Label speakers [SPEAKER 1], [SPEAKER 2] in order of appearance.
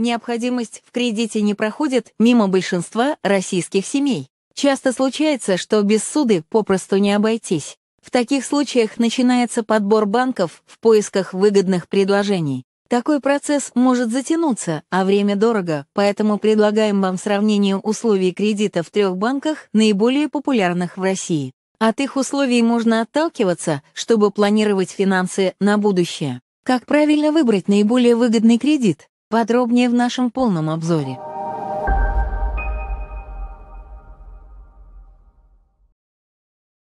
[SPEAKER 1] Необходимость в кредите не проходит мимо большинства российских семей. Часто случается, что без суды попросту не обойтись. В таких случаях начинается подбор банков в поисках выгодных предложений. Такой процесс может затянуться, а время дорого, поэтому предлагаем вам сравнение условий кредита в трех банках, наиболее популярных в России. От их условий можно отталкиваться, чтобы планировать финансы на будущее. Как правильно выбрать наиболее выгодный кредит? Подробнее в нашем полном обзоре.